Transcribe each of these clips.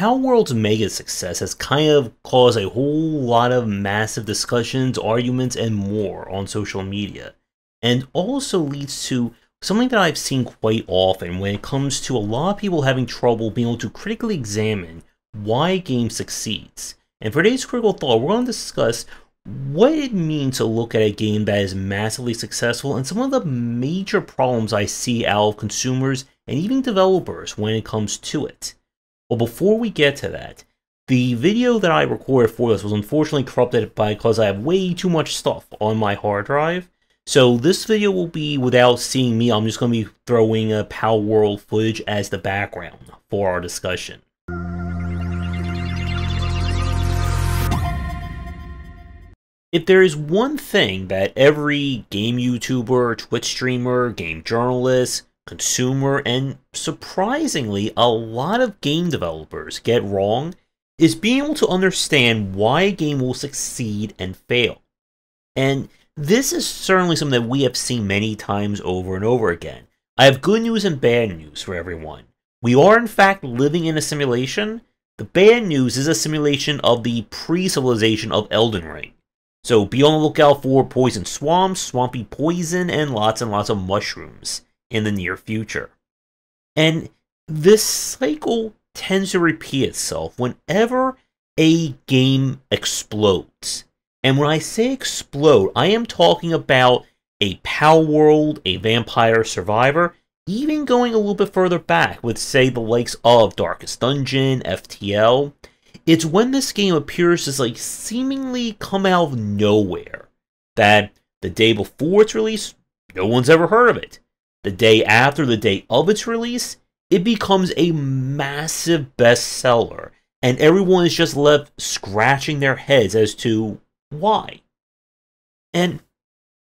World's mega success has kind of caused a whole lot of massive discussions, arguments, and more on social media, and also leads to something that I've seen quite often when it comes to a lot of people having trouble being able to critically examine why a game succeeds. And for today's critical thought, we're going to discuss what it means to look at a game that is massively successful and some of the major problems I see out of consumers and even developers when it comes to it. Well, before we get to that, the video that I recorded for this was unfortunately corrupted because I have way too much stuff on my hard drive. So this video will be without seeing me, I'm just going to be throwing a uh, Power World footage as the background for our discussion. If there is one thing that every game YouTuber, Twitch streamer, game journalist, consumer, and surprisingly, a lot of game developers get wrong is being able to understand why a game will succeed and fail. And this is certainly something that we have seen many times over and over again. I have good news and bad news for everyone. We are, in fact, living in a simulation. The bad news is a simulation of the pre civilization of Elden Ring. So be on the lookout for poison swamps, swampy poison, and lots and lots of mushrooms in the near future. And this cycle tends to repeat itself whenever a game explodes. And when I say explode, I am talking about a Pal World, a Vampire Survivor, even going a little bit further back with, say, the likes of Darkest Dungeon, FTL. It's when this game appears to like seemingly come out of nowhere that the day before its release, no one's ever heard of it the day after, the day of its release, it becomes a massive bestseller. And everyone is just left scratching their heads as to why. And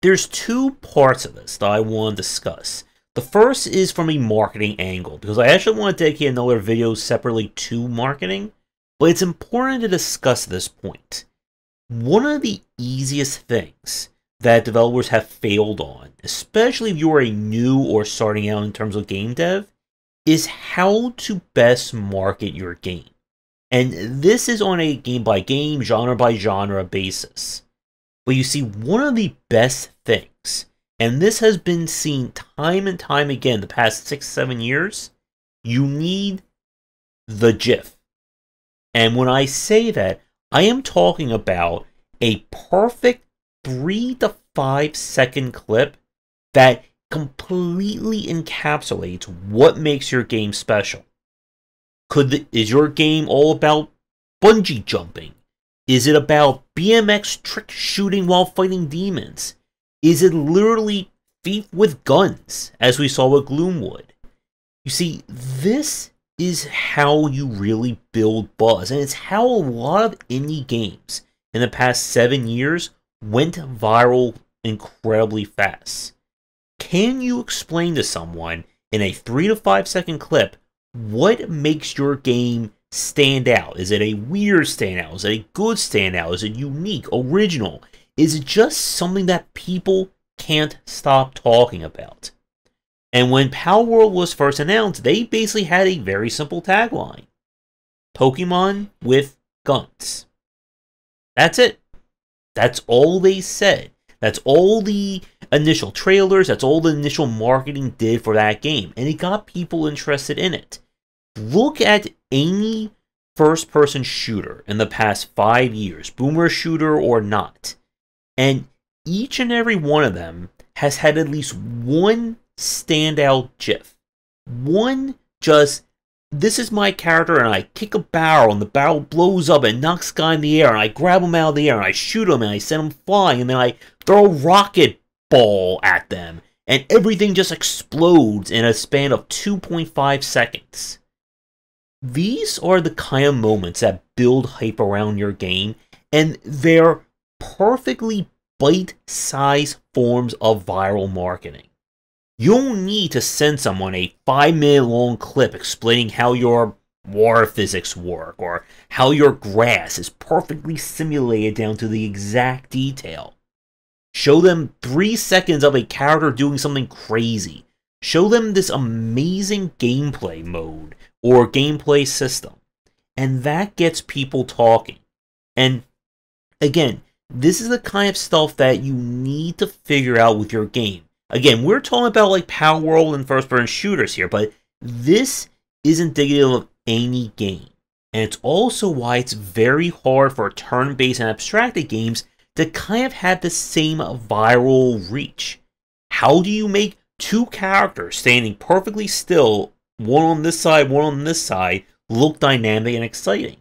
there's two parts of this that I want to discuss. The first is from a marketing angle, because I actually want to dedicate another video separately to marketing, but it's important to discuss this point. One of the easiest things that developers have failed on, especially if you are a new or starting out in terms of game dev, is how to best market your game. And this is on a game by game, genre by genre basis. But you see, one of the best things, and this has been seen time and time again the past six, seven years, you need the GIF. And when I say that, I am talking about a perfect three to five second clip that completely encapsulates what makes your game special. Could the, is your game all about bungee jumping? Is it about BMX trick shooting while fighting demons? Is it literally thief with guns, as we saw with Gloomwood? You see, this is how you really build buzz, and it's how a lot of indie games in the past seven years went viral incredibly fast. Can you explain to someone in a three to five second clip what makes your game stand out? Is it a weird standout? Is it a good standout? Is it unique, original? Is it just something that people can't stop talking about? And when Power World was first announced, they basically had a very simple tagline Pokemon with guns. That's it. That's all they said. That's all the initial trailers, that's all the initial marketing did for that game. And it got people interested in it. Look at any first person shooter in the past five years, boomer shooter or not. And each and every one of them has had at least one standout GIF. One just this is my character and I kick a barrel and the barrel blows up and knocks the guy in the air and I grab him out of the air and I shoot him and I send him flying and then I throw a rocket ball at them and everything just explodes in a span of 2.5 seconds. These are the kind of moments that build hype around your game and they're perfectly bite-sized forms of viral marketing you'll need to send someone a five minute long clip explaining how your war physics work or how your grass is perfectly simulated down to the exact detail. Show them three seconds of a character doing something crazy. Show them this amazing gameplay mode or gameplay system. And that gets people talking. And again, this is the kind of stuff that you need to figure out with your game. Again, we're talking about like Power World and first person shooters here, but this is indicative of any game. And it's also why it's very hard for turn based and abstracted games to kind of have the same viral reach. How do you make two characters standing perfectly still, one on this side, one on this side, look dynamic and exciting?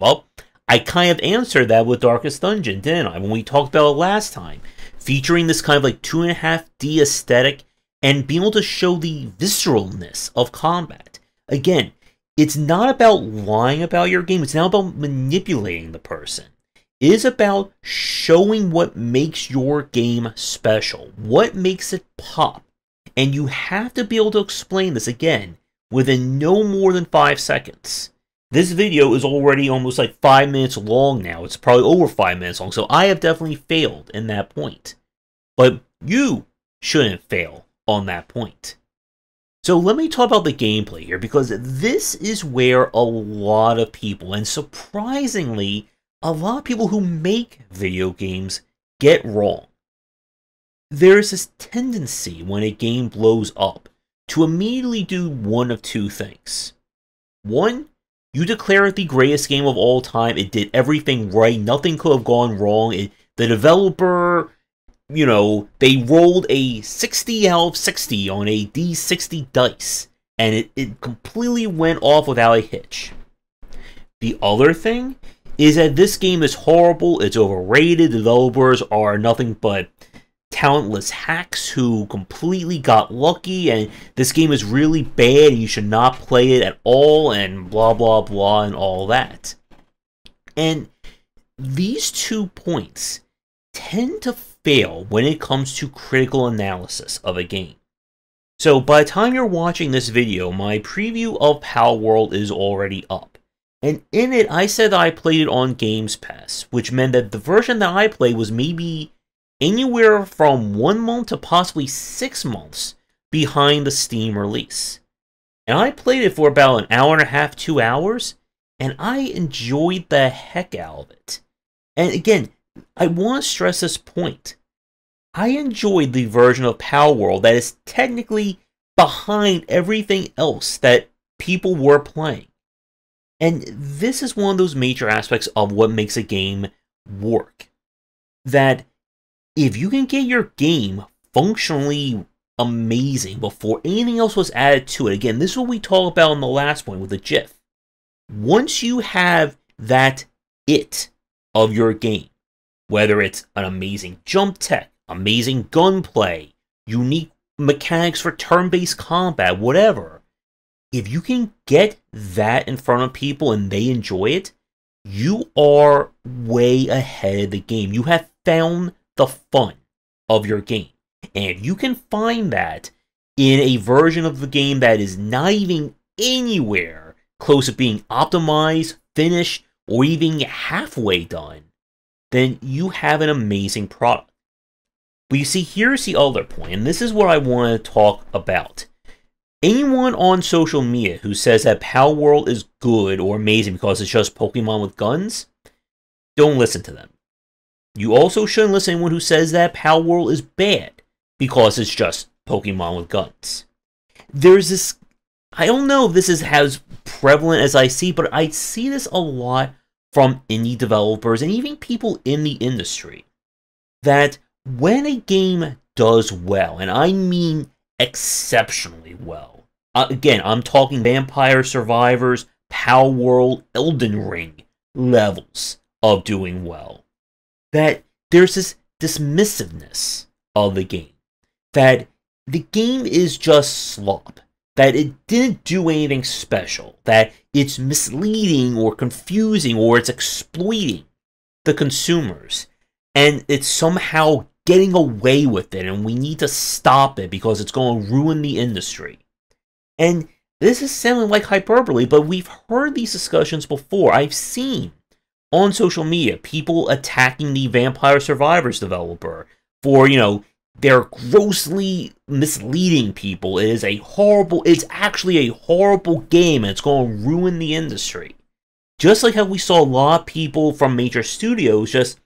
Well, I kind of answered that with Darkest Dungeon, didn't I, when we talked about it last time featuring this kind of like two and a half D aesthetic and being able to show the visceralness of combat. Again, it's not about lying about your game, it's not about manipulating the person. It is about showing what makes your game special, what makes it pop. And you have to be able to explain this again within no more than five seconds. This video is already almost like five minutes long now. It's probably over five minutes long, so I have definitely failed in that point but you shouldn't fail on that point. So let me talk about the gameplay here because this is where a lot of people, and surprisingly, a lot of people who make video games get wrong. There is this tendency when a game blows up to immediately do one of two things. One, you declare it the greatest game of all time. It did everything right. Nothing could have gone wrong. It, the developer, you know, they rolled a 60 out 60 on a D60 dice, and it, it completely went off without a hitch. The other thing is that this game is horrible, it's overrated, developers are nothing but talentless hacks who completely got lucky, and this game is really bad, you should not play it at all, and blah blah blah, and all that. And these two points tend to fail when it comes to critical analysis of a game. So by the time you're watching this video, my preview of Pal World is already up. And in it, I said that I played it on Games Pass, which meant that the version that I played was maybe anywhere from one month to possibly six months behind the Steam release. And I played it for about an hour and a half, two hours, and I enjoyed the heck out of it. And again, I want to stress this point. I enjoyed the version of Power World that is technically behind everything else that people were playing. And this is one of those major aspects of what makes a game work. That if you can get your game functionally amazing before anything else was added to it, again, this is what we talked about in the last one with the GIF. Once you have that it of your game, whether it's an amazing jump tech, amazing gunplay, unique mechanics for turn based combat, whatever. If you can get that in front of people and they enjoy it, you are way ahead of the game. You have found the fun of your game. And you can find that in a version of the game that is not even anywhere close to being optimized, finished, or even halfway done, then you have an amazing product. But you see, here's the other point, and this is what I want to talk about. Anyone on social media who says that Pal World is good or amazing because it's just Pokemon with guns, don't listen to them. You also shouldn't listen to anyone who says that Pal World is bad because it's just Pokemon with guns. There's this I don't know if this is as prevalent as I see, but I see this a lot from indie developers and even people in the industry that when a game does well, and I mean exceptionally well, uh, again, I'm talking Vampire Survivors, Power World, Elden Ring levels of doing well, that there's this dismissiveness of the game, that the game is just slop, that it didn't do anything special, that it's misleading or confusing or it's exploiting the consumers, and it's somehow getting away with it and we need to stop it because it's going to ruin the industry. And this is sounding like hyperbole, but we've heard these discussions before. I've seen on social media people attacking the Vampire Survivors developer for, you know, they're grossly misleading people. It is a horrible, it's actually a horrible game and it's going to ruin the industry. Just like how we saw a lot of people from major studios just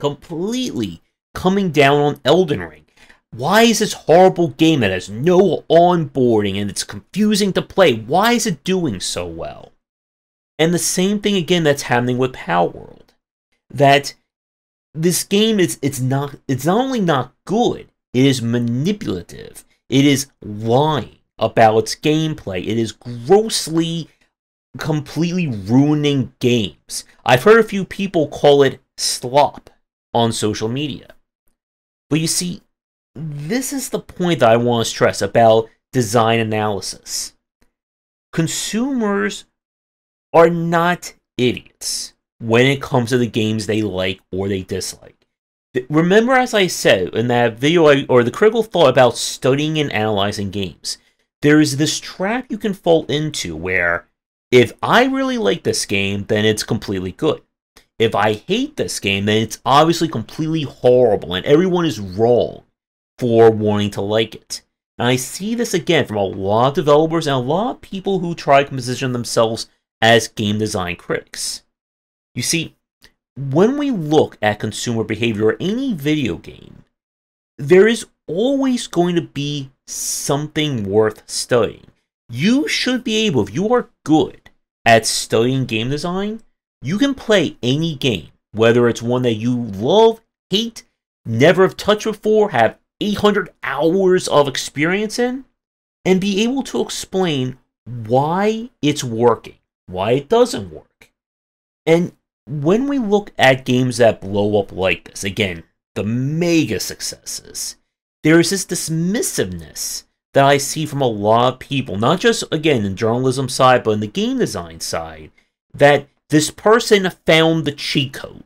completely coming down on Elden Ring. Why is this horrible game that has no onboarding and it's confusing to play? Why is it doing so well? And the same thing again that's happening with Power World. That this game is it's not it's not only not good, it is manipulative. It is lying about its gameplay. It is grossly completely ruining games. I've heard a few people call it slop on social media. But you see, this is the point that I want to stress about design analysis. Consumers are not idiots when it comes to the games they like or they dislike. Remember, as I said in that video, or the critical thought about studying and analyzing games, there is this trap you can fall into where if I really like this game, then it's completely good. If I hate this game, then it's obviously completely horrible and everyone is wrong for wanting to like it. And I see this again from a lot of developers and a lot of people who try to position themselves as game design critics. You see, when we look at consumer behavior or any video game, there is always going to be something worth studying. You should be able, if you are good at studying game design, you can play any game, whether it's one that you love, hate, never have touched before, have 800 hours of experience in, and be able to explain why it's working, why it doesn't work. And when we look at games that blow up like this, again, the mega successes, there is this dismissiveness that I see from a lot of people, not just again in journalism side, but in the game design side, that this person found the cheat code.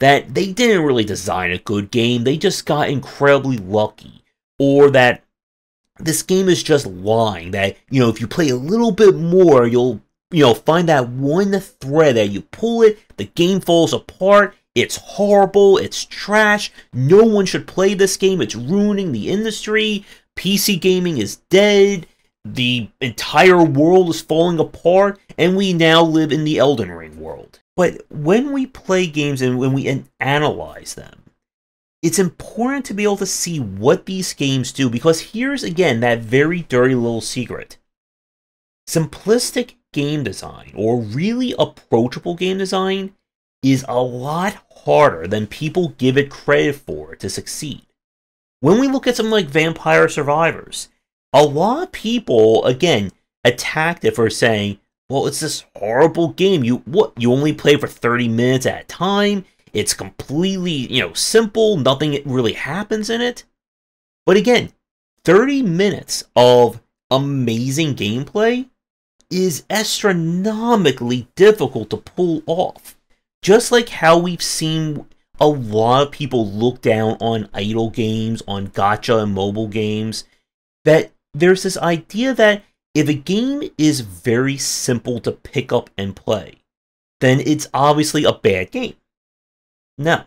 That they didn't really design a good game, they just got incredibly lucky. Or that this game is just lying, that, you know, if you play a little bit more, you'll, you know, find that one thread that you pull it, the game falls apart, it's horrible, it's trash, no one should play this game, it's ruining the industry, PC gaming is dead, the entire world is falling apart, and we now live in the Elden Ring world. But when we play games and when we analyze them, it's important to be able to see what these games do because here's again that very dirty little secret. Simplistic game design or really approachable game design is a lot harder than people give it credit for to succeed. When we look at something like Vampire Survivors, a lot of people, again, attacked it for saying, well, it's this horrible game. You what you only play for 30 minutes at a time. It's completely, you know, simple. Nothing really happens in it. But again, 30 minutes of amazing gameplay is astronomically difficult to pull off. Just like how we've seen a lot of people look down on idle games, on gotcha and mobile games, that there's this idea that if a game is very simple to pick up and play, then it's obviously a bad game. Now,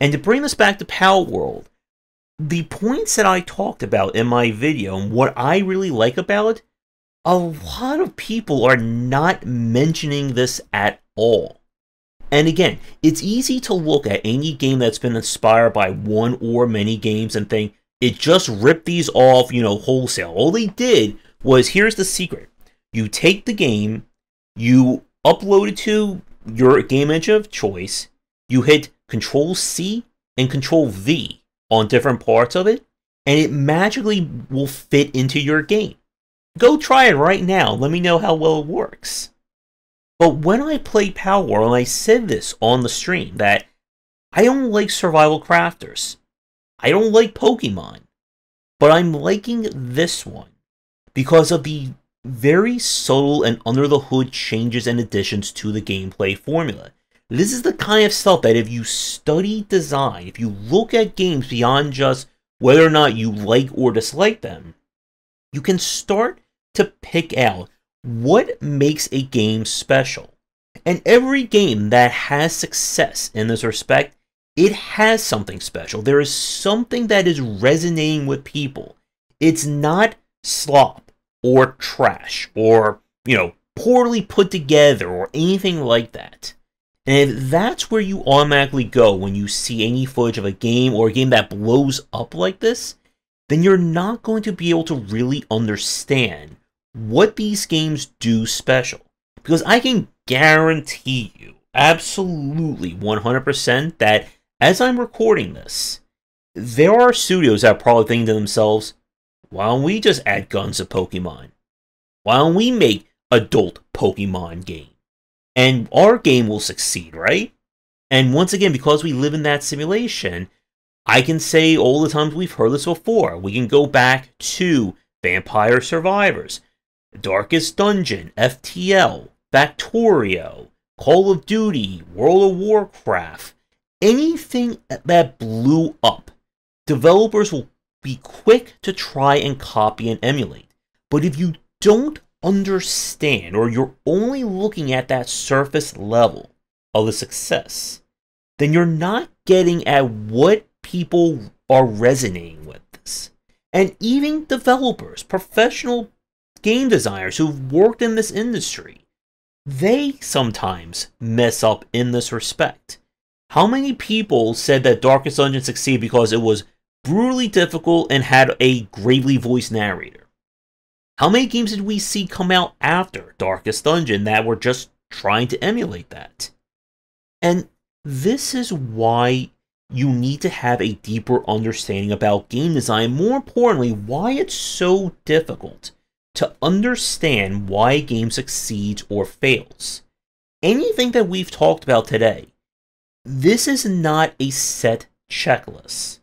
And to bring this back to Pal World, the points that I talked about in my video and what I really like about it, a lot of people are not mentioning this at all. And again, it's easy to look at any game that's been inspired by one or many games and think, it just ripped these off, you know, wholesale. All they did was here's the secret. You take the game, you upload it to your game engine of choice, you hit Control C and Control V on different parts of it, and it magically will fit into your game. Go try it right now. Let me know how well it works. But when I play Power World, and I said this on the stream, that I don't like survival crafters. I don't like Pokemon, but I'm liking this one because of the very subtle and under the hood changes and additions to the gameplay formula. This is the kind of stuff that if you study design, if you look at games beyond just whether or not you like or dislike them, you can start to pick out what makes a game special. And every game that has success in this respect it has something special. There is something that is resonating with people. It's not slop or trash or, you know, poorly put together or anything like that. And if that's where you automatically go when you see any footage of a game or a game that blows up like this, then you're not going to be able to really understand what these games do special. Because I can guarantee you, absolutely 100%, that as I'm recording this, there are studios that are probably thinking to themselves, why don't we just add guns to Pokemon? Why don't we make adult Pokemon game? And our game will succeed, right? And once again, because we live in that simulation, I can say all the times we've heard this before. We can go back to Vampire Survivors, Darkest Dungeon, FTL, Factorio, Call of Duty, World of Warcraft, anything that blew up, developers will be quick to try and copy and emulate. But if you don't understand or you're only looking at that surface level of the success, then you're not getting at what people are resonating with this. And even developers, professional game designers who've worked in this industry, they sometimes mess up in this respect. How many people said that Darkest Dungeon succeeded because it was brutally difficult and had a gravely voiced narrator? How many games did we see come out after Darkest Dungeon that were just trying to emulate that? And this is why you need to have a deeper understanding about game design. More importantly, why it's so difficult to understand why a game succeeds or fails. Anything that we've talked about today this is not a set checklist.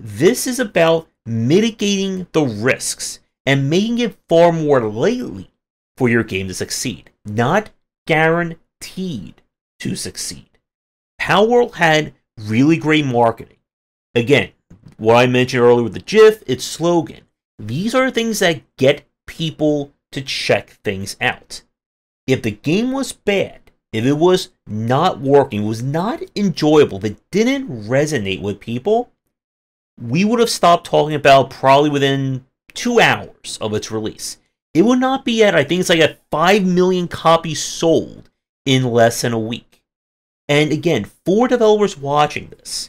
This is about mitigating the risks and making it far more likely for your game to succeed, not guaranteed to succeed. Power had really great marketing. Again, what I mentioned earlier with the GIF, its slogan. These are things that get people to check things out. If the game was bad, if it was not working, was not enjoyable, if it didn't resonate with people, we would have stopped talking about probably within two hours of its release. It would not be at, I think it's like at 5 million copies sold in less than a week. And again, for developers watching this,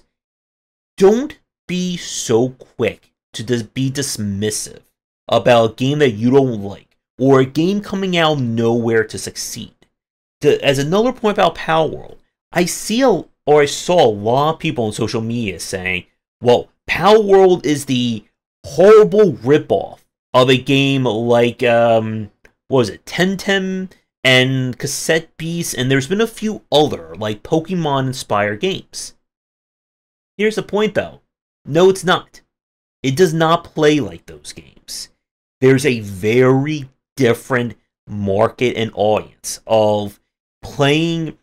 don't be so quick to be dismissive about a game that you don't like or a game coming out nowhere to succeed to, as another point about Power World, I see a, or I saw a lot of people on social media saying, well, Power World is the horrible ripoff of a game like, um, what was it, Temtem and Cassette Beast, and there's been a few other, like Pokemon inspired games. Here's the point though no, it's not. It does not play like those games. There's a very different market and audience of playing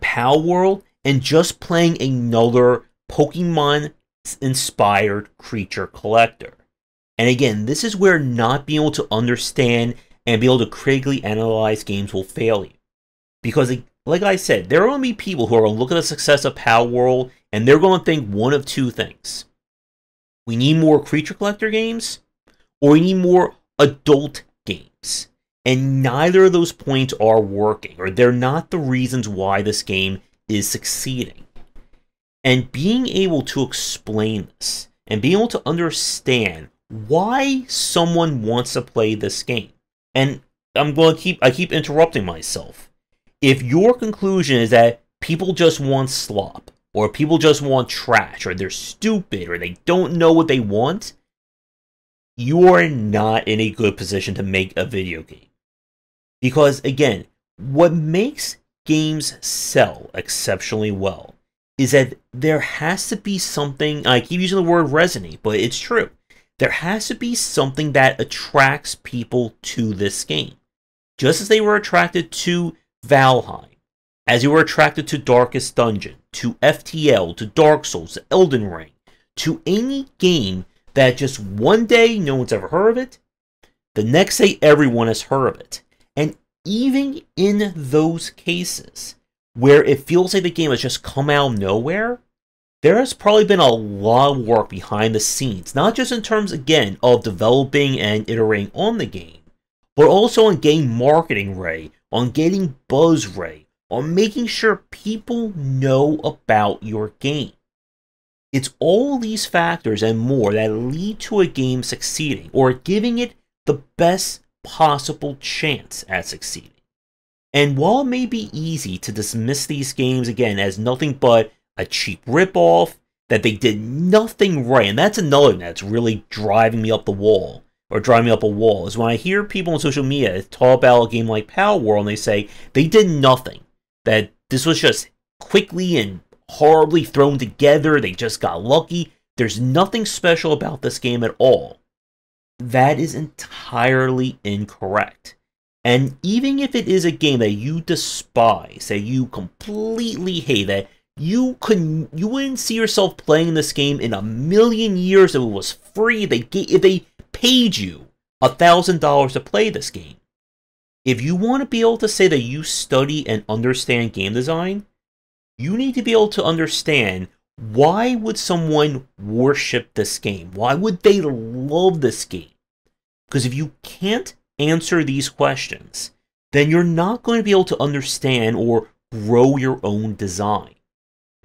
Pal World and just playing another Pokemon inspired creature collector. And again, this is where not being able to understand and be able to critically analyze games will fail you. Because, like I said, there are going to be people who are going to look at the success of Pal World and they're going to think one of two things. We need more creature collector games, or we need more adult games. And neither of those points are working, or they're not the reasons why this game is succeeding. And being able to explain this and being able to understand why someone wants to play this game. And I'm going to keep I keep interrupting myself. If your conclusion is that people just want slop or people just want trash or they're stupid or they don't know what they want, you are not in a good position to make a video game. Because again, what makes games sell exceptionally well is that there has to be something, I keep using the word resonate, but it's true. There has to be something that attracts people to this game. Just as they were attracted to Valheim, as you were attracted to Darkest Dungeon, to FTL, to Dark Souls, to Elden Ring, to any game that just one day no one's ever heard of it, the next day everyone has heard of it even in those cases where it feels like the game has just come out of nowhere, there has probably been a lot of work behind the scenes, not just in terms, again, of developing and iterating on the game, but also on getting marketing right, on getting buzz right, on making sure people know about your game. It's all these factors and more that lead to a game succeeding or giving it the best possible chance at succeeding. And while it may be easy to dismiss these games again as nothing but a cheap ripoff, that they did nothing right, and that's another thing that's really driving me up the wall, or driving me up a wall, is when I hear people on social media talk about a game like Power World and they say they did nothing, that this was just quickly and horribly thrown together, they just got lucky. There's nothing special about this game at all. That is entirely incorrect. And even if it is a game that you despise, that you completely hate, that you could you wouldn't see yourself playing this game in a million years if it was free. They if they paid you a thousand dollars to play this game. If you want to be able to say that you study and understand game design, you need to be able to understand why would someone worship this game? Why would they love this game? Because if you can't answer these questions, then you're not going to be able to understand or grow your own design.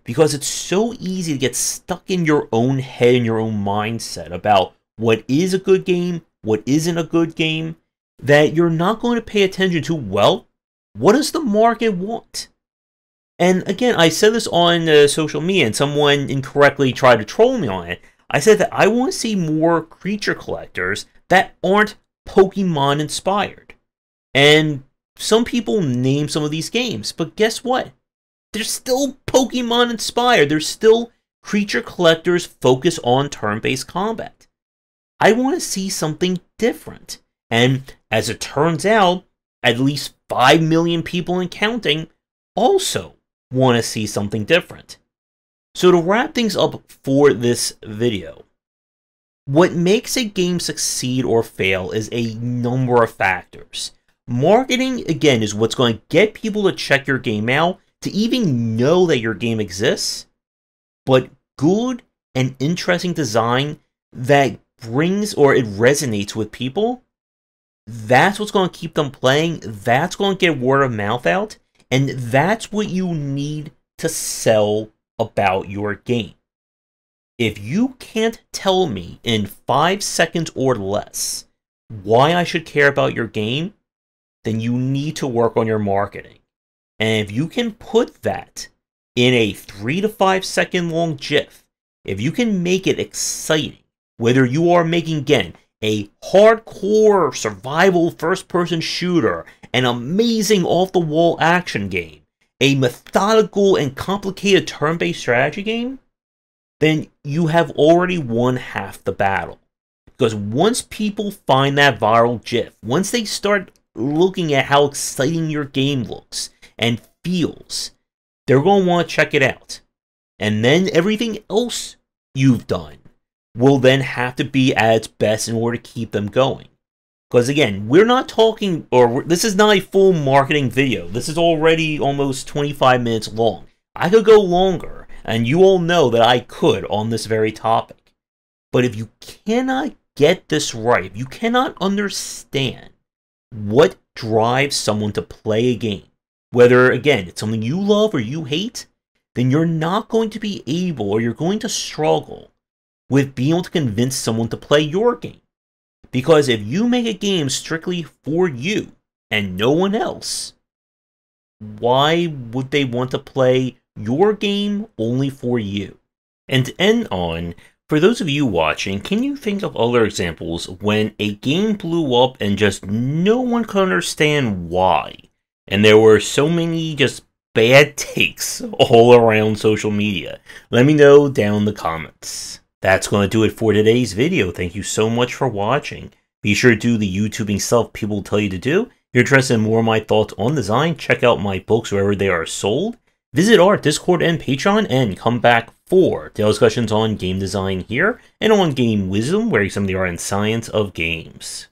Because it's so easy to get stuck in your own head and your own mindset about what is a good game, what isn't a good game, that you're not going to pay attention to, well, what does the market want? And again, I said this on uh, social media, and someone incorrectly tried to troll me on it. I said that I want to see more creature collectors that aren't Pokemon inspired. And some people name some of these games, but guess what? They're still Pokemon inspired. They're still creature collectors focus on turn based combat. I want to see something different. And as it turns out, at least 5 million people and counting also want to see something different. So to wrap things up for this video, what makes a game succeed or fail is a number of factors. Marketing, again, is what's going to get people to check your game out, to even know that your game exists. But good and interesting design that brings or it resonates with people, that's what's going to keep them playing. That's going to get word of mouth out. And that's what you need to sell about your game. If you can't tell me in five seconds or less why I should care about your game, then you need to work on your marketing. And if you can put that in a three to five second long GIF, if you can make it exciting, whether you are making, again, a hardcore survival first person shooter, an amazing off the wall action game, a methodical and complicated turn based strategy game, then you have already won half the battle. Because once people find that viral GIF, once they start looking at how exciting your game looks and feels, they're going to want to check it out. And then everything else you've done will then have to be at its best in order to keep them going. Because again, we're not talking, or this is not a full marketing video. This is already almost 25 minutes long. I could go longer, and you all know that I could on this very topic. But if you cannot get this right, if you cannot understand what drives someone to play a game, whether again it's something you love or you hate, then you're not going to be able or you're going to struggle with being able to convince someone to play your game. Because if you make a game strictly for you and no one else, why would they want to play your game only for you? And to end on, for those of you watching, can you think of other examples when a game blew up and just no one could understand why? And there were so many just bad takes all around social media. Let me know down in the comments. That's going to do it for today's video. Thank you so much for watching. Be sure to do the YouTubing stuff people tell you to do. If you're interested in more of my thoughts on design, check out my books wherever they are sold. Visit our Discord and Patreon and come back for discussions on game design here and on game wisdom, where some of the art and science of games.